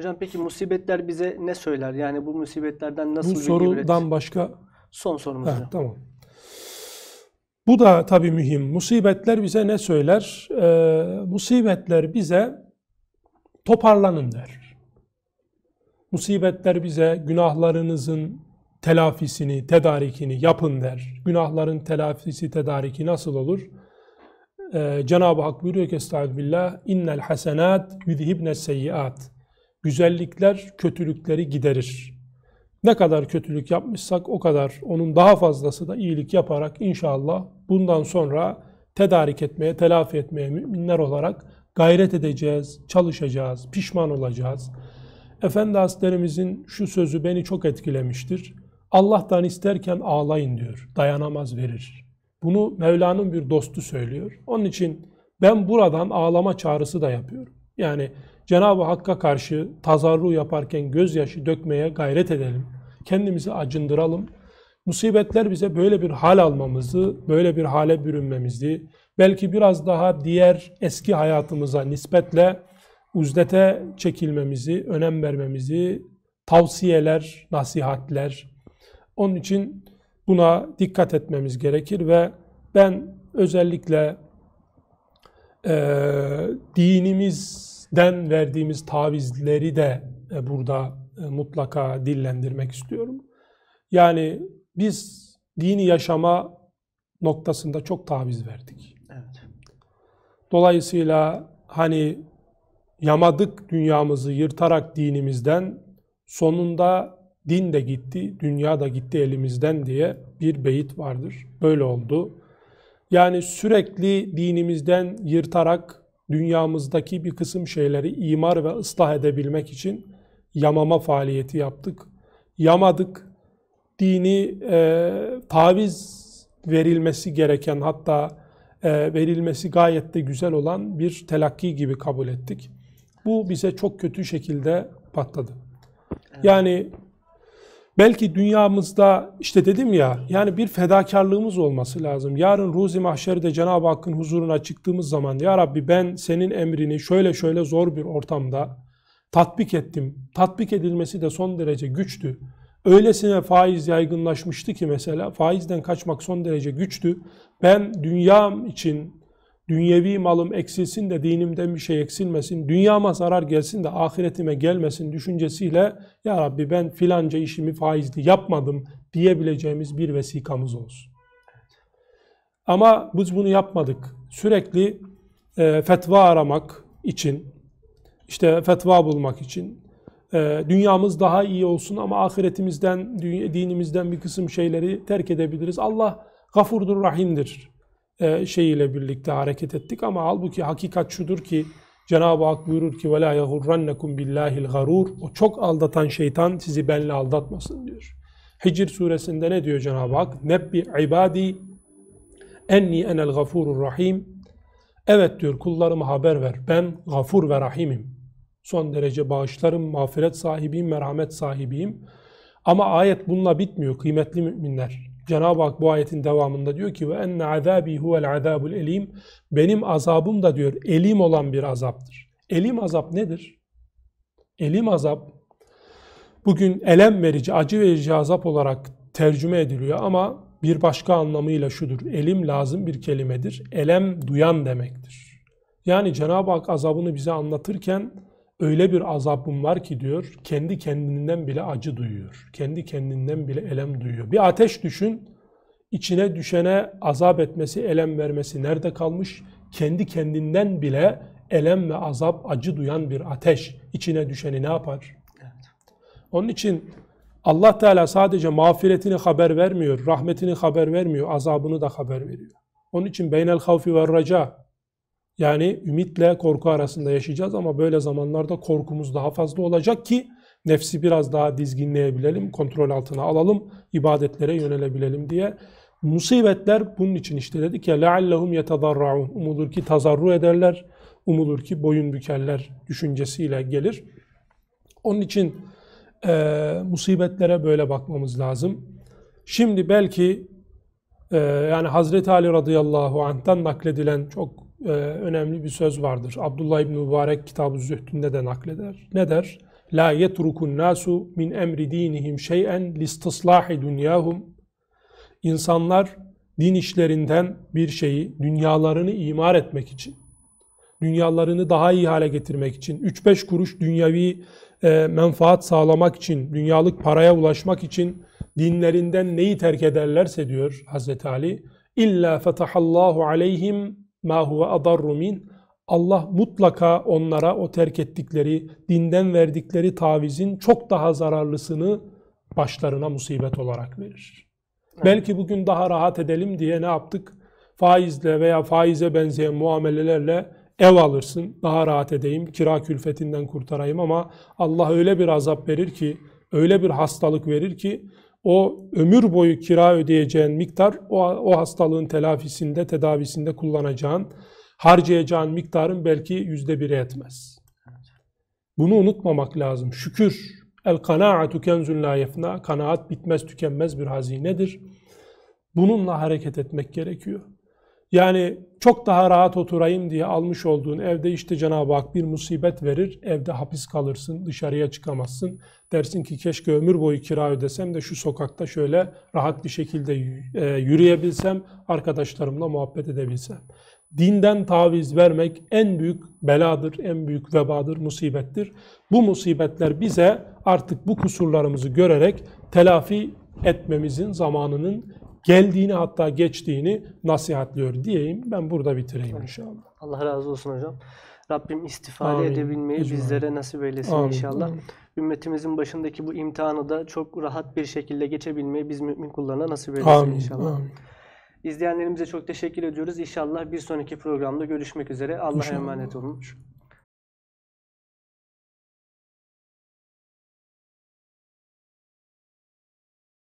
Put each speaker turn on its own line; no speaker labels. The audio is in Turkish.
Hocam peki musibetler bize ne söyler? Yani bu musibetlerden nasıl Bu bir sorudan başka son sorumuz evet, hocam. Tamam. Bu da tabii mühim. Musibetler bize ne söyler? Ee, musibetler bize toparlanın der. Musibetler bize günahlarınızın telafisini, tedarikini yapın der. Günahların telafisi, tedariki nasıl olur? Ee, Cenab-ı Hak buyuruyor ki Estağfirullah innel hasenat yudhibne seyyiat güzellikler kötülükleri giderir. Ne kadar kötülük yapmışsak o kadar onun daha fazlası da iyilik yaparak inşallah bundan sonra tedarik etmeye, telafi etmeye müminler olarak gayret edeceğiz, çalışacağız, pişman olacağız. Efendi Hazretlerimizin şu sözü beni çok etkilemiştir. Allah'tan isterken ağlayın diyor, dayanamaz verir. Bunu Mevla'nın bir dostu söylüyor. Onun için ben buradan ağlama çağrısı da yapıyorum. Yani Cenab-ı Hakk'a karşı tazarru yaparken gözyaşı dökmeye gayret edelim. Kendimizi acındıralım. Musibetler bize böyle bir hal almamızı, böyle bir hale bürünmemizi, belki biraz daha diğer eski hayatımıza nispetle uzdete çekilmemizi, önem vermemizi, tavsiyeler, nasihatler. Onun için buna dikkat etmemiz gerekir ve ben özellikle e, dinimiz den verdiğimiz tavizleri de e, burada e, mutlaka dillendirmek istiyorum. Yani biz dini yaşama noktasında çok taviz verdik. Dolayısıyla hani yamadık dünyamızı yırtarak dinimizden sonunda din de gitti, dünya da gitti elimizden diye bir beyit vardır. Böyle oldu. Yani sürekli dinimizden yırtarak dünyamızdaki bir kısım şeyleri imar ve ıslah edebilmek için yamama faaliyeti yaptık. Yamadık, dini e, taviz verilmesi gereken hatta e, verilmesi gayet de güzel olan bir telakki gibi kabul ettik. Bu bize çok kötü şekilde patladı. Yani Belki dünyamızda işte dedim ya yani bir fedakarlığımız olması lazım. Yarın ruzi mahşerde Cenab-ı Hakk'ın huzuruna çıktığımız zaman Ya Rabbi ben senin emrini şöyle şöyle zor bir ortamda tatbik ettim. Tatbik edilmesi de son derece güçtü. Öylesine faiz yaygınlaşmıştı ki mesela faizden kaçmak son derece güçtü. Ben dünyam için dünyevi malım eksilsin de dinimden bir şey eksilmesin, dünyama zarar gelsin de ahiretime gelmesin düşüncesiyle Ya Rabbi ben filanca işimi faizli yapmadım diyebileceğimiz bir vesikamız olsun. Ama biz bunu yapmadık. Sürekli e, fetva aramak için, işte fetva bulmak için, e, dünyamız daha iyi olsun ama ahiretimizden, dinimizden bir kısım şeyleri terk edebiliriz. Allah gafurdur, rahimdir. E, şey ile birlikte hareket ettik ama halbuki hakikat şudur ki Cenab-ı Hak buyurur ki وَلَا يَغُرَّنَّكُمْ بِاللّٰهِ الْغَرُورِ O çok aldatan şeytan sizi benle aldatmasın diyor. Hicr suresinde ne diyor Cenab-ı Hak? Nebbi ibadi enni enel gafurur rahim. Evet diyor kullarıma haber ver. Ben gafur ve rahimim. Son derece bağışlarım, mağfiret sahibiyim, merhamet sahibiyim. Ama ayet bununla bitmiyor kıymetli müminler. Cenab-ı Hak bu ayetin devamında diyor ki ve enne azabi huvel azabul elim benim azabım da diyor elim olan bir azaptır. Elim azap nedir? Elim azap bugün elem verici, acı verici azap olarak tercüme ediliyor ama bir başka anlamıyla şudur. Elim lazım bir kelimedir. Elem duyan demektir. Yani Cenab-ı Hak azabını bize anlatırken öyle bir azabım var ki diyor, kendi kendinden bile acı duyuyor. Kendi kendinden bile elem duyuyor. Bir ateş düşün, içine düşene azap etmesi, elem vermesi nerede kalmış? Kendi kendinden bile elem ve azap, acı duyan bir ateş içine düşeni ne yapar? Onun için Allah Teala sadece mağfiretini haber vermiyor, rahmetini haber vermiyor, azabını da haber veriyor. Onun için beynel havfi ve raca yani ümitle korku arasında yaşayacağız ama böyle zamanlarda korkumuz daha fazla olacak ki nefsi biraz daha dizginleyebilelim, kontrol altına alalım, ibadetlere yönelebilelim diye. Musibetler bunun için işte dedik ya لَعَلَّهُمْ يَتَضَرَّعُونَ Umulur ki tazarru ederler, umulur ki boyun bükerler düşüncesiyle gelir. Onun için e, musibetlere böyle bakmamız lazım. Şimdi belki e, yani Hazreti Ali radıyallahu anh'tan nakledilen çok e, önemli bir söz vardır. Abdullah İbni Mübarek kitabı Zühd'ünde de nakleder. Ne der? La yetrukun nasu min emri dinihim şey'en listislahi dünyahum. İnsanlar din işlerinden bir şeyi, dünyalarını imar etmek için, dünyalarını daha iyi hale getirmek için, 3-5 kuruş dünyavi e, menfaat sağlamak için, dünyalık paraya ulaşmak için dinlerinden neyi terk ederlerse diyor Hz. Ali, İlla fetahallahu aleyhim ma huve adarru min Allah mutlaka onlara o terk ettikleri, dinden verdikleri tavizin çok daha zararlısını başlarına musibet olarak verir. Belki bugün daha rahat edelim diye ne yaptık? Faizle veya faize benzeyen muamelelerle ev alırsın, daha rahat edeyim, kira külfetinden kurtarayım ama Allah öyle bir azap verir ki, öyle bir hastalık verir ki o ömür boyu kira ödeyeceğin miktar o, o hastalığın telafisinde, tedavisinde kullanacağın, harcayacağın miktarın belki yüzde biri etmez. Bunu unutmamak lazım. Şükür. El kanaatu kenzun la yefna. Kanaat bitmez tükenmez bir hazinedir. Bununla hareket etmek gerekiyor. Yani çok daha rahat oturayım diye almış olduğun evde işte Cenab-ı Hak bir musibet verir, evde hapis kalırsın, dışarıya çıkamazsın. Dersin ki keşke ömür boyu kira ödesem de şu sokakta şöyle rahat bir şekilde e, yürüyebilsem, arkadaşlarımla muhabbet edebilsem. Dinden taviz vermek en büyük beladır, en büyük vebadır, musibettir. Bu musibetler bize artık bu kusurlarımızı görerek telafi etmemizin zamanının geldiğini hatta geçtiğini nasihatliyor diyeyim. Ben burada bitireyim inşallah. Allah razı olsun hocam. Rabbim istifade Amin. edebilmeyi İcma. bizlere nasip eylesin Amin. inşallah. Amin. Ümmetimizin başındaki bu imtihanı da çok rahat bir şekilde geçebilmeyi biz mümin kullarına nasip eylesin Amin. inşallah. Amin. İzleyenlerimize çok teşekkür ediyoruz. İnşallah bir sonraki programda görüşmek üzere. Allah'a emanet olun.